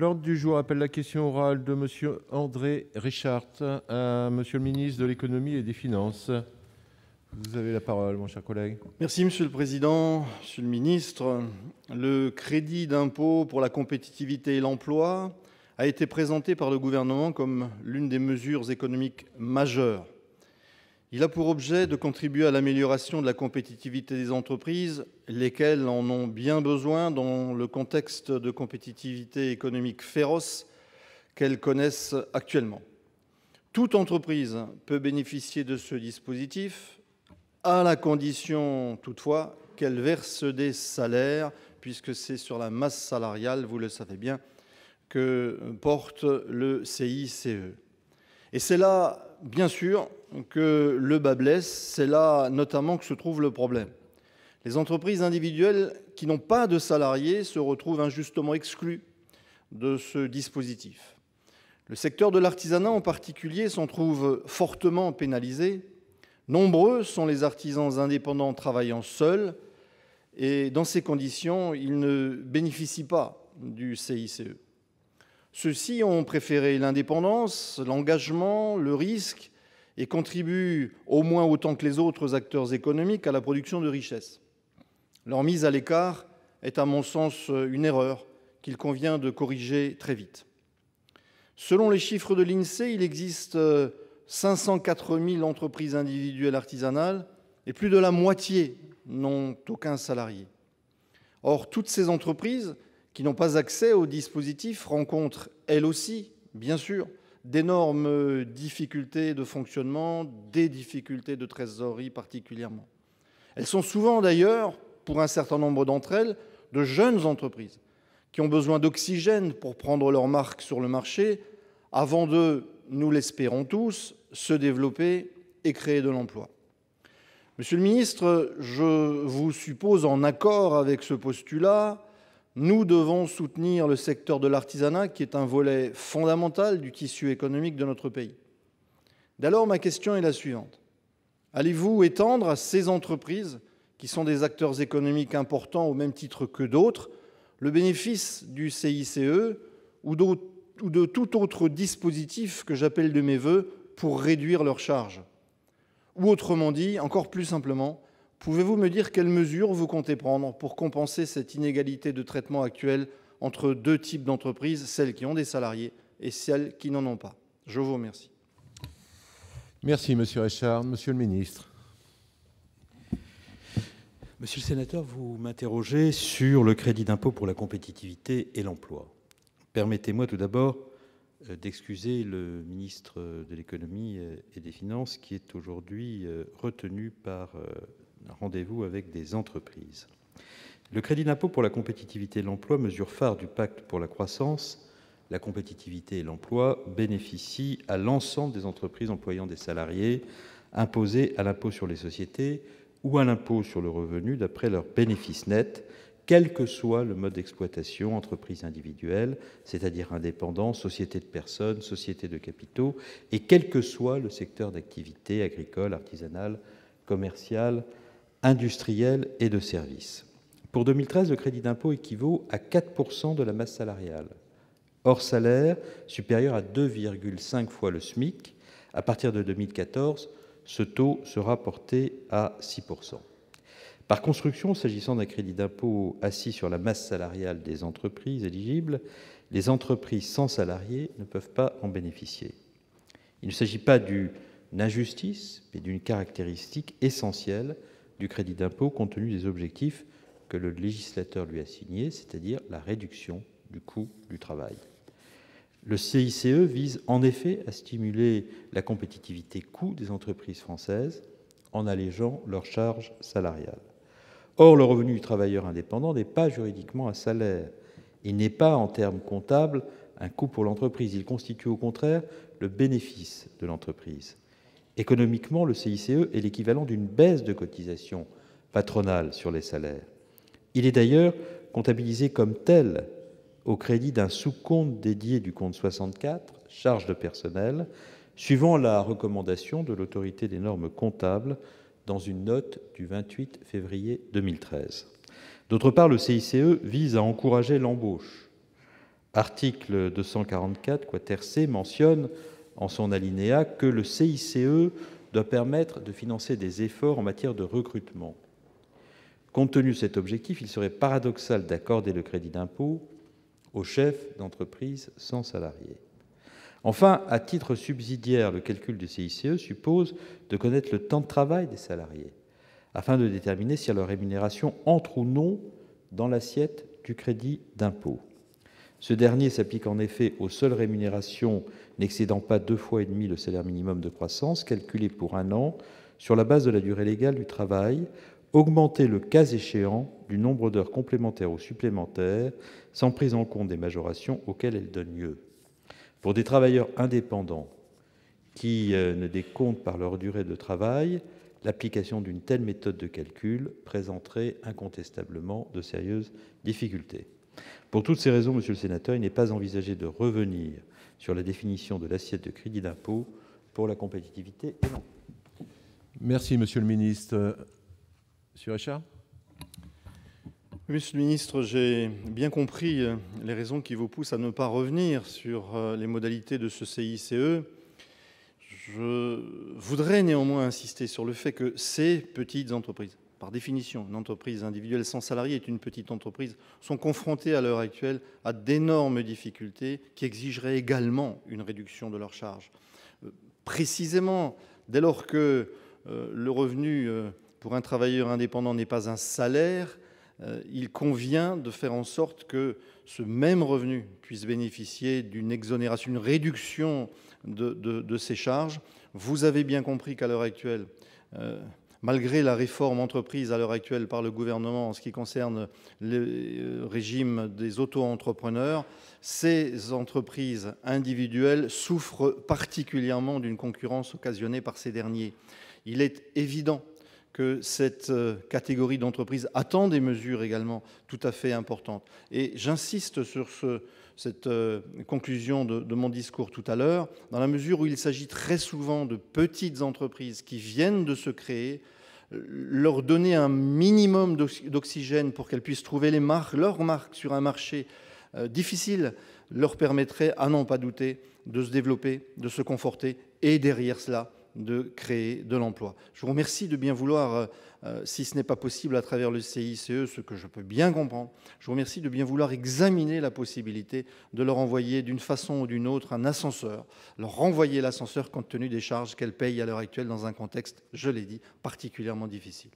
L'ordre du jour appelle la question orale de Monsieur André Richard à M. le ministre de l'économie et des finances. Vous avez la parole, mon cher collègue. Merci, Monsieur le Président, Monsieur le Ministre. Le crédit d'impôt pour la compétitivité et l'emploi a été présenté par le gouvernement comme l'une des mesures économiques majeures il a pour objet de contribuer à l'amélioration de la compétitivité des entreprises, lesquelles en ont bien besoin dans le contexte de compétitivité économique féroce qu'elles connaissent actuellement. Toute entreprise peut bénéficier de ce dispositif, à la condition toutefois qu'elle verse des salaires, puisque c'est sur la masse salariale, vous le savez bien, que porte le CICE. Et c'est là bien sûr que le bas blesse, c'est là notamment que se trouve le problème. Les entreprises individuelles qui n'ont pas de salariés se retrouvent injustement exclues de ce dispositif. Le secteur de l'artisanat en particulier s'en trouve fortement pénalisé. Nombreux sont les artisans indépendants travaillant seuls et dans ces conditions, ils ne bénéficient pas du CICE. Ceux-ci ont préféré l'indépendance, l'engagement, le risque et contribuent au moins autant que les autres acteurs économiques à la production de richesses. Leur mise à l'écart est à mon sens une erreur qu'il convient de corriger très vite. Selon les chiffres de l'INSEE, il existe 504 euh, 000 entreprises individuelles artisanales et plus de la moitié n'ont aucun salarié. Or, toutes ces entreprises qui n'ont pas accès aux dispositifs rencontrent, elles aussi, bien sûr, d'énormes difficultés de fonctionnement, des difficultés de trésorerie particulièrement. Elles sont souvent d'ailleurs, pour un certain nombre d'entre elles, de jeunes entreprises qui ont besoin d'oxygène pour prendre leur marque sur le marché avant de, nous l'espérons tous, se développer et créer de l'emploi. Monsieur le ministre, je vous suppose en accord avec ce postulat nous devons soutenir le secteur de l'artisanat, qui est un volet fondamental du tissu économique de notre pays. D'alors, ma question est la suivante. Allez-vous étendre à ces entreprises, qui sont des acteurs économiques importants au même titre que d'autres, le bénéfice du CICE ou de tout autre dispositif que j'appelle de mes voeux pour réduire leurs charges Ou autrement dit, encore plus simplement, Pouvez-vous me dire quelles mesures vous comptez prendre pour compenser cette inégalité de traitement actuelle entre deux types d'entreprises, celles qui ont des salariés et celles qui n'en ont pas Je vous remercie. Merci, Monsieur Richard. Monsieur le ministre. Monsieur le sénateur, vous m'interrogez sur le crédit d'impôt pour la compétitivité et l'emploi. Permettez-moi tout d'abord euh, d'excuser le ministre de l'économie euh, et des finances qui est aujourd'hui euh, retenu par rendez-vous avec des entreprises. Le crédit d'impôt pour la compétitivité et l'emploi, mesure phare du pacte pour la croissance, la compétitivité et l'emploi, bénéficie à l'ensemble des entreprises employant des salariés imposés à l'impôt sur les sociétés ou à l'impôt sur le revenu d'après leurs bénéfices nets, quel que soit le mode d'exploitation, entreprise individuelle, c'est-à-dire indépendant, société de personnes, société de capitaux, et quel que soit le secteur d'activité agricole, artisanale, commerciale, industriels et de services. Pour 2013, le crédit d'impôt équivaut à 4% de la masse salariale, hors salaire supérieur à 2,5 fois le SMIC. À partir de 2014, ce taux sera porté à 6%. Par construction, s'agissant d'un crédit d'impôt assis sur la masse salariale des entreprises éligibles, les entreprises sans salariés ne peuvent pas en bénéficier. Il ne s'agit pas d'une injustice, mais d'une caractéristique essentielle du crédit d'impôt compte tenu des objectifs que le législateur lui a signés, c'est-à-dire la réduction du coût du travail. Le CICE vise en effet à stimuler la compétitivité coût des entreprises françaises en allégeant leurs charges salariales. Or, le revenu du travailleur indépendant n'est pas juridiquement un salaire. Il n'est pas, en termes comptables, un coût pour l'entreprise. Il constitue au contraire le bénéfice de l'entreprise. Économiquement, le CICE est l'équivalent d'une baisse de cotisation patronale sur les salaires. Il est d'ailleurs comptabilisé comme tel au crédit d'un sous-compte dédié du compte 64, charge de personnel, suivant la recommandation de l'autorité des normes comptables dans une note du 28 février 2013. D'autre part, le CICE vise à encourager l'embauche. Article 244 quater C mentionne en son alinéa que le CICE doit permettre de financer des efforts en matière de recrutement. Compte tenu de cet objectif, il serait paradoxal d'accorder le crédit d'impôt aux chefs d'entreprise sans salariés. Enfin, à titre subsidiaire, le calcul du CICE suppose de connaître le temps de travail des salariés afin de déterminer si leur rémunération entre ou non dans l'assiette du crédit d'impôt. Ce dernier s'applique en effet aux seules rémunérations n'excédant pas deux fois et demi le salaire minimum de croissance, calculé pour un an sur la base de la durée légale du travail, augmentée le cas échéant du nombre d'heures complémentaires ou supplémentaires, sans prise en compte des majorations auxquelles elles donnent lieu. Pour des travailleurs indépendants qui euh, ne décomptent par leur durée de travail, l'application d'une telle méthode de calcul présenterait incontestablement de sérieuses difficultés. Pour toutes ces raisons, monsieur le sénateur, il n'est pas envisagé de revenir sur la définition de l'assiette de crédit d'impôt pour la compétitivité et non. Merci, monsieur le ministre. Monsieur Richard Monsieur le ministre, j'ai bien compris euh, les raisons qui vous poussent à ne pas revenir sur euh, les modalités de ce CICE. Je voudrais néanmoins insister sur le fait que ces petites entreprises, par définition, une entreprise individuelle sans salarié est une petite entreprise, sont confrontés à l'heure actuelle à d'énormes difficultés qui exigeraient également une réduction de leurs charges. Euh, précisément, dès lors que euh, le revenu euh, pour un travailleur indépendant n'est pas un salaire, il convient de faire en sorte que ce même revenu puisse bénéficier d'une exonération, d'une réduction de, ses charges. Vous avez bien compris qu'à l'heure actuelle, Malgré la réforme entreprise à l'heure actuelle par le gouvernement en ce qui concerne le euh, régime des auto-entrepreneurs, ces entreprises individuelles souffrent particulièrement d'une concurrence occasionnée par ces derniers. Il est évident que cette euh, catégorie d'entreprises attend des mesures également tout à fait importantes. Et j'insiste sur cette euh, conclusion de, mon discours tout à l'heure, dans la mesure où il s'agit très souvent de petites entreprises qui viennent de se créer, euh, leur donner un minimum d'oxygène pour qu'elles puissent trouver les marques, leurs marques sur un marché difficile, leur permettrait, à n'en pas douter, de se développer, de se conforter et derrière cela, de créer de l'emploi. Je vous remercie de bien vouloir, euh, euh, si ce n'est pas possible à travers le CICE, ce que je peux bien comprendre, je vous remercie de bien vouloir examiner la possibilité de leur envoyer d'une façon ou d'une autre un ascenseur, leur renvoyer l'ascenseur compte tenu des charges qu'elles payent à l'heure actuelle dans un contexte, je l'ai dit, particulièrement difficile.